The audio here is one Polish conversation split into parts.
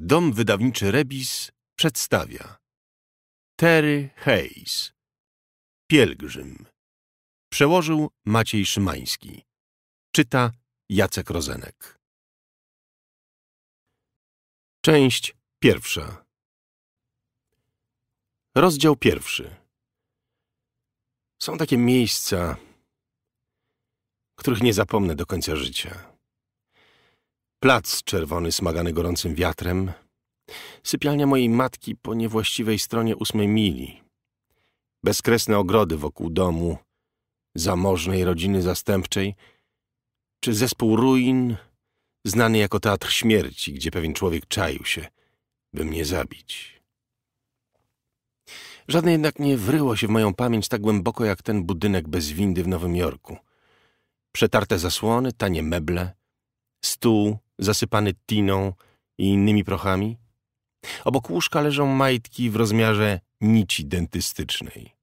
Dom wydawniczy Rebis przedstawia Terry Hayes Pielgrzym Przełożył Maciej Szymański Czyta Jacek Rozenek Część pierwsza Rozdział pierwszy Są takie miejsca, których nie zapomnę do końca życia. Plac czerwony smagany gorącym wiatrem. Sypialnia mojej matki po niewłaściwej stronie ósmej mili. Bezkresne ogrody wokół domu, zamożnej rodziny zastępczej, czy zespół ruin, znany jako teatr śmierci, gdzie pewien człowiek czaił się, by mnie zabić. Żadne jednak nie wryło się w moją pamięć tak głęboko jak ten budynek bez windy w Nowym Jorku. Przetarte zasłony, tanie meble, stół zasypany tiną i innymi prochami. Obok łóżka leżą majtki w rozmiarze nici dentystycznej.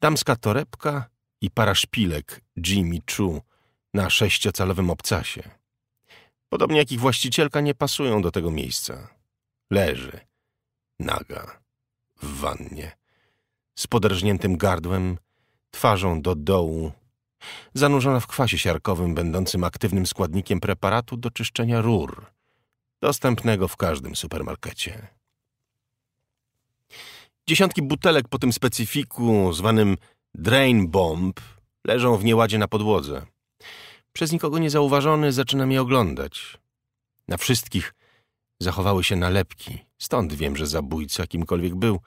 Damska torebka i para szpilek Jimmy Chu na sześciocalowym obcasie. Podobnie jak ich właścicielka nie pasują do tego miejsca. Leży, naga, w wannie, z podrażniętym gardłem, twarzą do dołu zanurzona w kwasie siarkowym będącym aktywnym składnikiem preparatu do czyszczenia rur, dostępnego w każdym supermarkecie. Dziesiątki butelek po tym specyfiku, zwanym drain bomb, leżą w nieładzie na podłodze. Przez nikogo niezauważony zaczynam je oglądać. Na wszystkich zachowały się nalepki, stąd wiem, że zabójca, kimkolwiek był,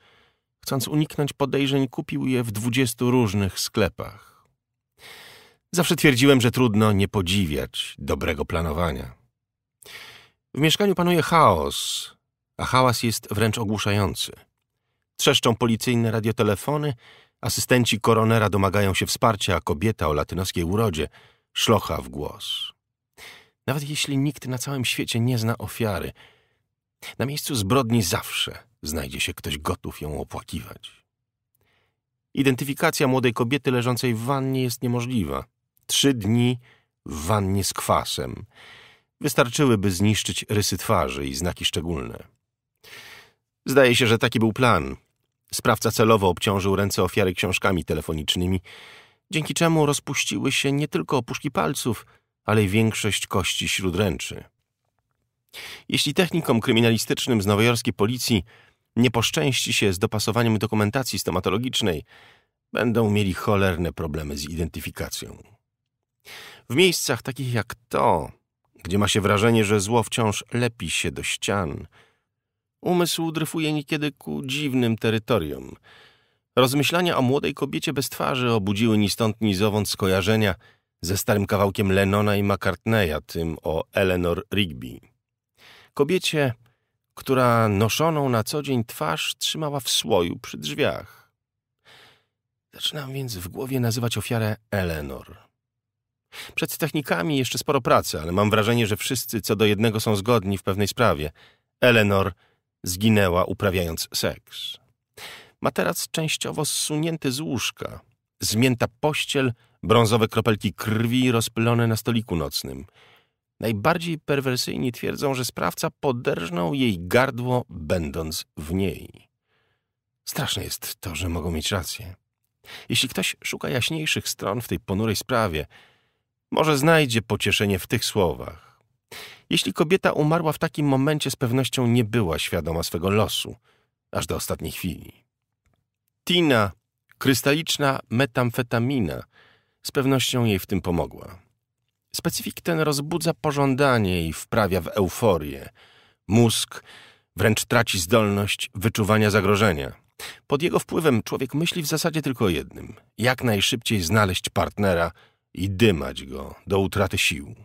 chcąc uniknąć podejrzeń, kupił je w dwudziestu różnych sklepach. Zawsze twierdziłem, że trudno nie podziwiać dobrego planowania. W mieszkaniu panuje chaos, a hałas jest wręcz ogłuszający. Trzeszczą policyjne radiotelefony, asystenci koronera domagają się wsparcia, a kobieta o latynoskiej urodzie szlocha w głos. Nawet jeśli nikt na całym świecie nie zna ofiary, na miejscu zbrodni zawsze znajdzie się ktoś gotów ją opłakiwać. Identyfikacja młodej kobiety leżącej w wannie jest niemożliwa trzy dni w wannie z kwasem. Wystarczyłyby zniszczyć rysy twarzy i znaki szczególne. Zdaje się, że taki był plan. Sprawca celowo obciążył ręce ofiary książkami telefonicznymi, dzięki czemu rozpuściły się nie tylko opuszki palców, ale i większość kości śródręczy. Jeśli technikom kryminalistycznym z nowojorskiej policji nie poszczęści się z dopasowaniem dokumentacji stomatologicznej, będą mieli cholerne problemy z identyfikacją. W miejscach takich jak to, gdzie ma się wrażenie, że zło wciąż lepi się do ścian, umysł dryfuje niekiedy ku dziwnym terytorium. Rozmyślania o młodej kobiecie bez twarzy obudziły ni stąd, ni zowąd skojarzenia ze starym kawałkiem Lenona i McCartneya, tym o Eleanor Rigby. Kobiecie, która noszoną na co dzień twarz trzymała w słoju przy drzwiach. Zaczynam więc w głowie nazywać ofiarę Eleanor. Przed technikami jeszcze sporo pracy, ale mam wrażenie, że wszyscy co do jednego są zgodni w pewnej sprawie. Eleanor zginęła uprawiając seks. Ma teraz częściowo zsunięty z łóżka. Zmięta pościel, brązowe kropelki krwi rozpylone na stoliku nocnym. Najbardziej perwersyjni twierdzą, że sprawca poderżnął jej gardło, będąc w niej. Straszne jest to, że mogą mieć rację. Jeśli ktoś szuka jaśniejszych stron w tej ponurej sprawie, może znajdzie pocieszenie w tych słowach. Jeśli kobieta umarła w takim momencie, z pewnością nie była świadoma swego losu, aż do ostatniej chwili. Tina, krystaliczna metamfetamina, z pewnością jej w tym pomogła. Specyfik ten rozbudza pożądanie i wprawia w euforię. Mózg wręcz traci zdolność wyczuwania zagrożenia. Pod jego wpływem człowiek myśli w zasadzie tylko o jednym: jak najszybciej znaleźć partnera – i dymać go do utraty sił.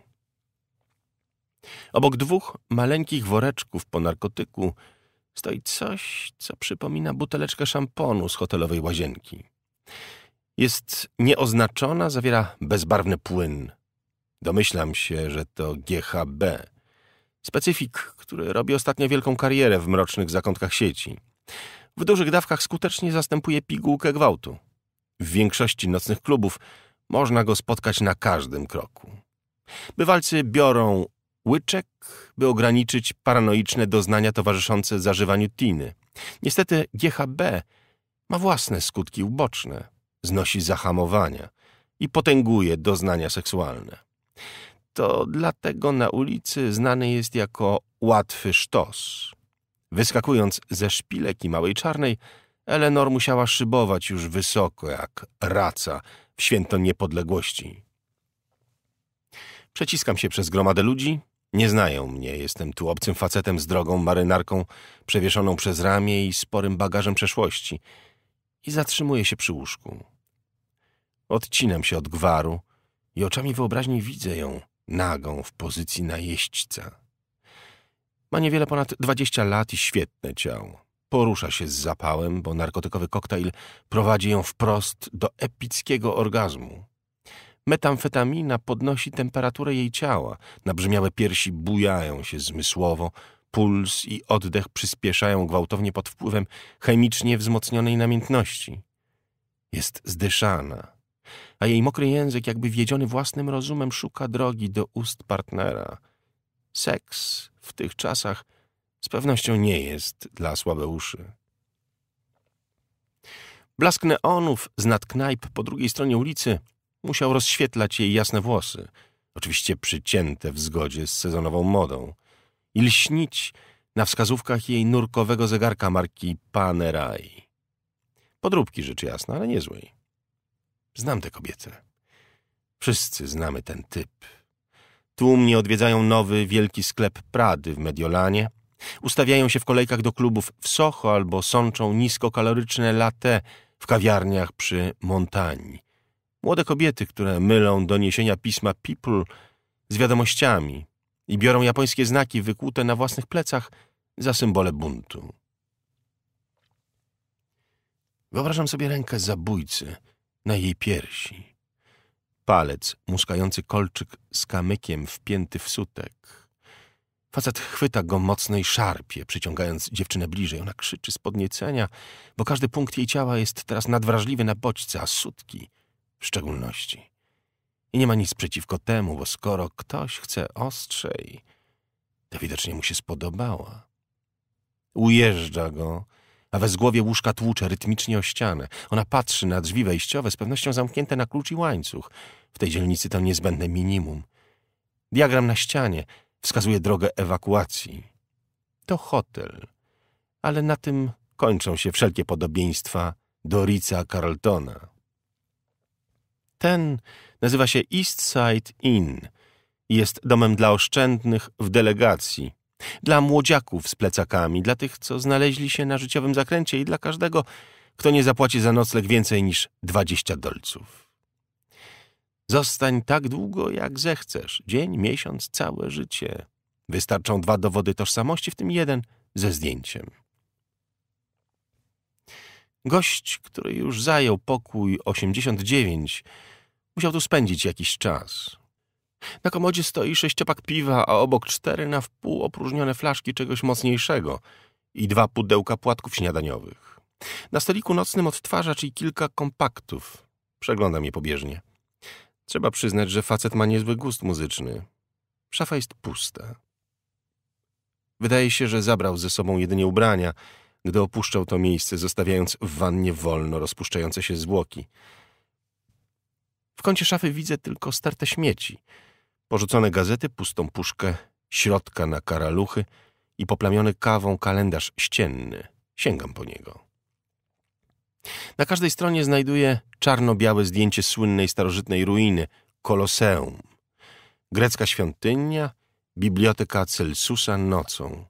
Obok dwóch maleńkich woreczków po narkotyku stoi coś, co przypomina buteleczkę szamponu z hotelowej łazienki. Jest nieoznaczona, zawiera bezbarwny płyn. Domyślam się, że to GHB. Specyfik, który robi ostatnio wielką karierę w mrocznych zakątkach sieci. W dużych dawkach skutecznie zastępuje pigułkę gwałtu. W większości nocnych klubów można go spotkać na każdym kroku. Bywalcy biorą łyczek, by ograniczyć paranoiczne doznania towarzyszące zażywaniu tiny. Niestety GHB ma własne skutki uboczne, znosi zahamowania i potęguje doznania seksualne. To dlatego na ulicy znany jest jako łatwy sztos. Wyskakując ze szpilek i małej czarnej, Eleanor musiała szybować już wysoko jak raca, święto niepodległości. Przeciskam się przez gromadę ludzi. Nie znają mnie, jestem tu obcym facetem z drogą marynarką przewieszoną przez ramię i sporym bagażem przeszłości. I zatrzymuję się przy łóżku. Odcinam się od gwaru i oczami wyobraźni widzę ją, nagą, w pozycji najeźdźca. Ma niewiele ponad dwadzieścia lat i świetne ciało porusza się z zapałem, bo narkotykowy koktajl prowadzi ją wprost do epickiego orgazmu. Metamfetamina podnosi temperaturę jej ciała, nabrzmiałe piersi bujają się zmysłowo, puls i oddech przyspieszają gwałtownie pod wpływem chemicznie wzmocnionej namiętności. Jest zdyszana, a jej mokry język, jakby wiedziony własnym rozumem, szuka drogi do ust partnera. Seks w tych czasach – z pewnością nie jest dla słabeuszy. Blask neonów z nad knajp po drugiej stronie ulicy musiał rozświetlać jej jasne włosy, oczywiście przycięte w zgodzie z sezonową modą, i lśnić na wskazówkach jej nurkowego zegarka marki Panerai. Podróbki rzecz jasna, ale złej. Znam tę kobietę. Wszyscy znamy ten typ. Tłumnie odwiedzają nowy, wielki sklep Prady w Mediolanie – Ustawiają się w kolejkach do klubów w Soho albo sączą niskokaloryczne latte w kawiarniach przy Montani. Młode kobiety, które mylą doniesienia pisma People z wiadomościami i biorą japońskie znaki wykute na własnych plecach za symbole buntu. Wyobrażam sobie rękę zabójcy na jej piersi. Palec muskający kolczyk z kamykiem wpięty w sutek Facet chwyta go mocno i szarpie, przyciągając dziewczynę bliżej. Ona krzyczy z podniecenia, bo każdy punkt jej ciała jest teraz nadwrażliwy na bodźce, a sutki w szczególności. I nie ma nic przeciwko temu, bo skoro ktoś chce ostrzej, to widocznie mu się spodobała. Ujeżdża go, a we zgłowie łóżka tłucze rytmicznie o ścianę. Ona patrzy na drzwi wejściowe, z pewnością zamknięte na klucz i łańcuch. W tej dzielnicy to niezbędne minimum. Diagram na ścianie – wskazuje drogę ewakuacji. To hotel, ale na tym kończą się wszelkie podobieństwa do Carltona. Ten nazywa się East Side Inn i jest domem dla oszczędnych w delegacji, dla młodziaków z plecakami, dla tych, co znaleźli się na życiowym zakręcie i dla każdego, kto nie zapłaci za nocleg więcej niż 20 dolców. Zostań tak długo, jak zechcesz. Dzień, miesiąc, całe życie. Wystarczą dwa dowody tożsamości, w tym jeden ze zdjęciem. Gość, który już zajął pokój 89, musiał tu spędzić jakiś czas. Na komodzie stoi sześciopak piwa, a obok cztery na wpół opróżnione flaszki czegoś mocniejszego i dwa pudełka płatków śniadaniowych. Na stoliku nocnym odtwarzacz i kilka kompaktów. Przeglądam je pobieżnie. Trzeba przyznać, że facet ma niezły gust muzyczny. Szafa jest pusta. Wydaje się, że zabrał ze sobą jedynie ubrania, gdy opuszczał to miejsce, zostawiając w wannie wolno rozpuszczające się zwłoki. W kącie szafy widzę tylko starte śmieci, porzucone gazety, pustą puszkę, środka na karaluchy i poplamiony kawą kalendarz ścienny. Sięgam po niego. Na każdej stronie znajduję czarno-białe zdjęcie słynnej starożytnej ruiny, Koloseum. Grecka świątynia, biblioteka Celsusa nocą.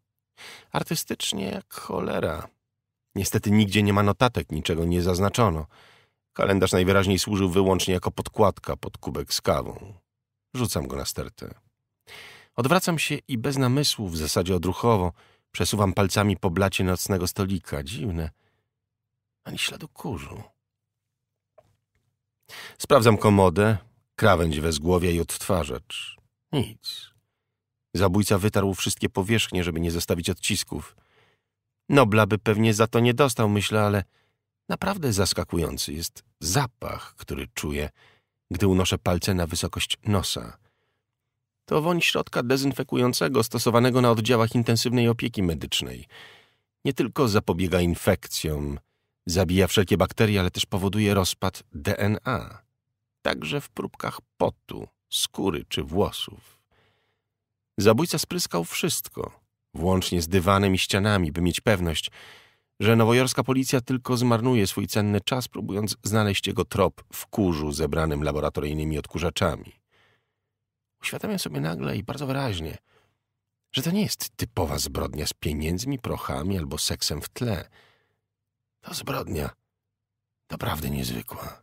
Artystycznie jak cholera. Niestety nigdzie nie ma notatek, niczego nie zaznaczono. Kalendarz najwyraźniej służył wyłącznie jako podkładka pod kubek z kawą. Rzucam go na stertę. Odwracam się i bez namysłu, w zasadzie odruchowo, przesuwam palcami po blacie nocnego stolika. Dziwne. Ani śladu kurzu. Sprawdzam komodę, krawędź wezgłowia i odtwarzacz. Nic. Zabójca wytarł wszystkie powierzchnie, żeby nie zostawić odcisków. Nobla by pewnie za to nie dostał, myślę, ale naprawdę zaskakujący jest zapach, który czuję, gdy unoszę palce na wysokość nosa. To woń środka dezynfekującego stosowanego na oddziałach intensywnej opieki medycznej. Nie tylko zapobiega infekcjom, Zabija wszelkie bakterie, ale też powoduje rozpad DNA, także w próbkach potu, skóry czy włosów. Zabójca spryskał wszystko, włącznie z dywanem i ścianami, by mieć pewność, że nowojorska policja tylko zmarnuje swój cenny czas, próbując znaleźć jego trop w kurzu zebranym laboratoryjnymi odkurzaczami. Uświadamiam sobie nagle i bardzo wyraźnie, że to nie jest typowa zbrodnia z pieniędzmi, prochami albo seksem w tle – to zbrodnia prawdy niezwykła.